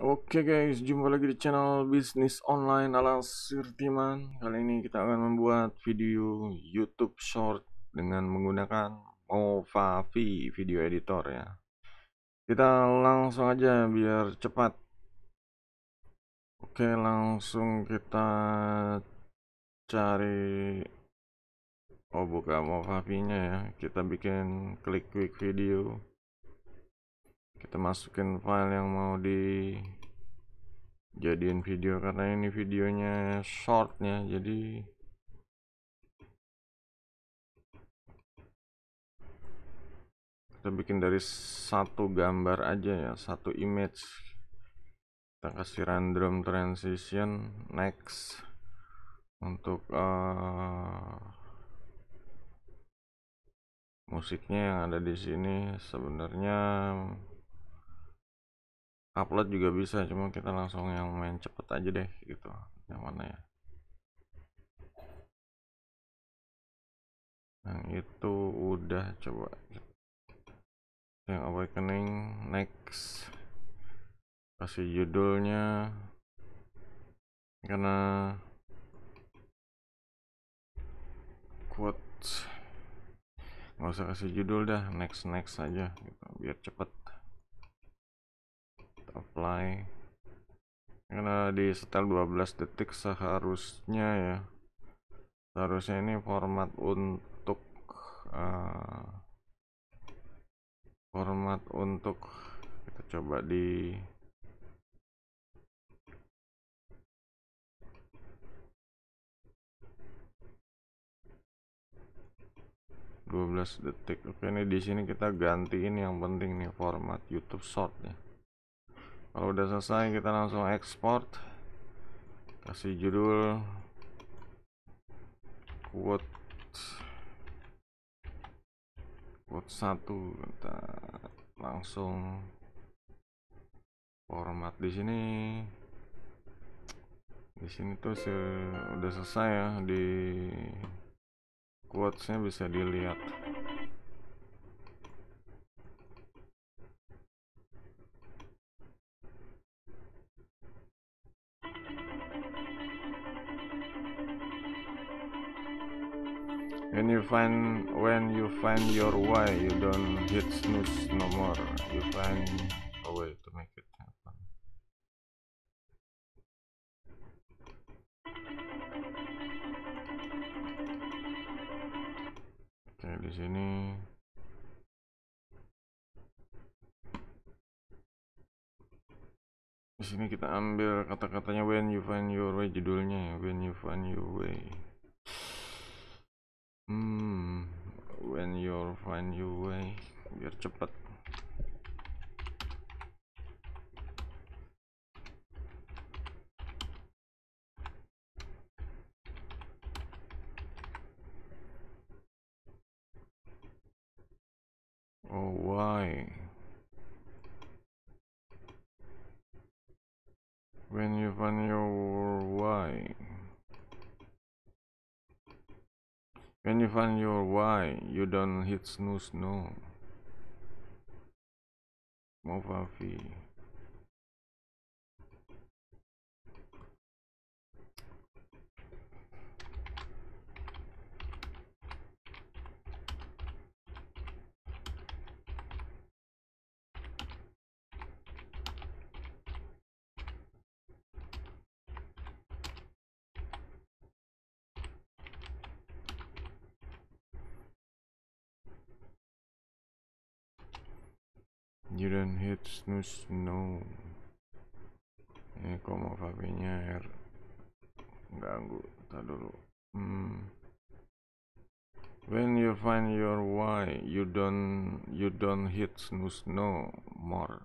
Oke okay guys, jumpa lagi di channel Bisnis Online ala Sirtiman Kali ini kita akan membuat video YouTube Short dengan menggunakan Movavi Video Editor ya Kita langsung aja biar cepat Oke okay, langsung kita cari Oh buka Movavi nya ya Kita bikin klik quick video kita masukin file yang mau di jadiin video karena ini videonya short shortnya jadi kita bikin dari satu gambar aja ya satu image kita kasih random transition next untuk uh, musiknya yang ada di sini sebenarnya upload juga bisa cuma kita langsung yang main cepet aja deh gitu yang mana ya yang itu udah coba yang awakening next kasih judulnya karena quotes nggak usah kasih judul dah next next aja gitu biar cepet apply karena di setel 12 detik seharusnya ya seharusnya ini format untuk uh, format untuk kita coba di dua detik oke ini di sini kita gantiin yang penting nih format YouTube short ya kalau udah selesai kita langsung ekspor kasih judul quote quote 1 kita langsung format di sini di sini tuh se udah selesai ya di quotesnya bisa dilihat when you find when you find your why you don't hit snooze no more you find a way to make it happen oke di sini di sini kita ambil kata-katanya when you find your way judulnya ya when you find your way hmm, when you find your way biar cepat oh why when you find your When you find your why, you don't hit snooze no. Mobile fee. You don't hit snooze, no. Ini eh, komo fabinya R er ganggu. Tak dulu. Hmm. When you find your why, you don't you don't hit snooze no more.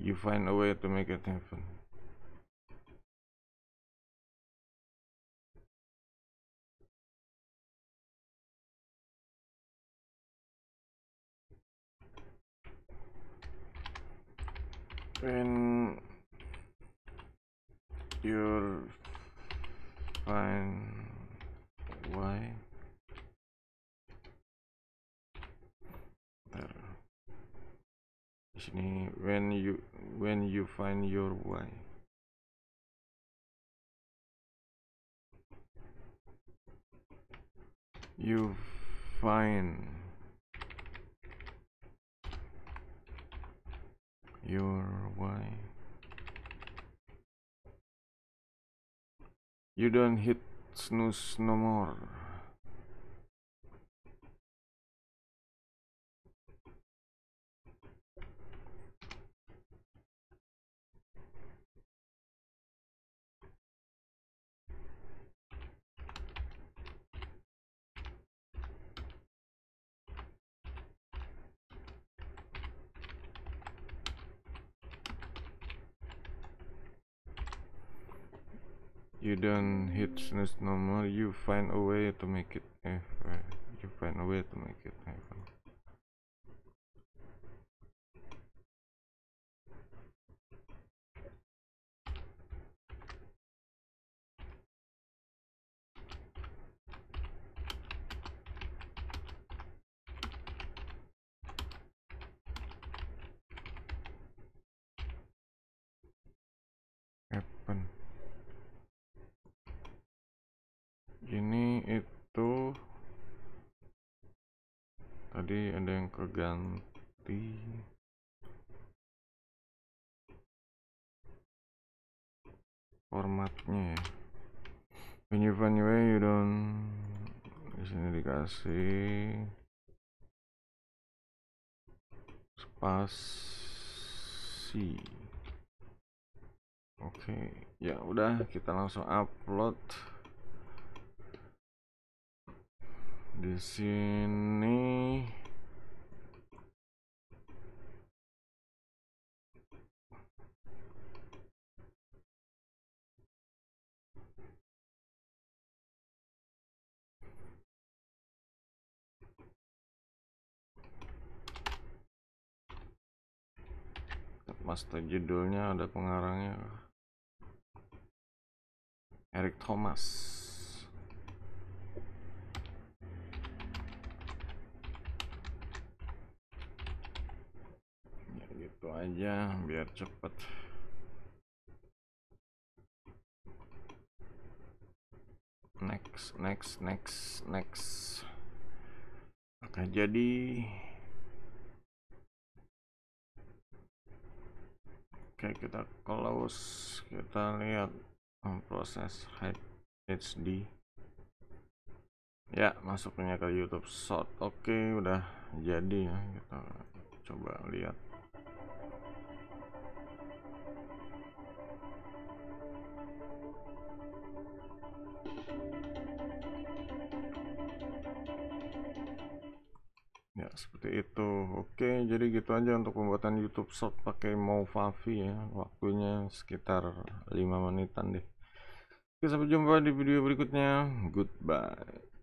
You find a way to make it happen. in you'll find why when you when you find your why you find your why you don't hit snooze no more you don't hit snooze no more you find a way to make it happen you find a way to make it happen happen ganti formatnya ya when you find your way you don't disini dikasih spasi oke okay. ya udah kita langsung upload di sini master judulnya ada pengarangnya Eric Thomas ya gitu aja biar cepet next next next next Oke, jadi Oke, kita close. Kita lihat oh, proses hide HD. Ya, masuknya ke YouTube Short. Oke, udah jadi ya. Kita coba lihat. seperti itu oke jadi gitu aja untuk pembuatan YouTube short pakai Movavi ya waktunya sekitar 5 menitan deh oke sampai jumpa di video berikutnya goodbye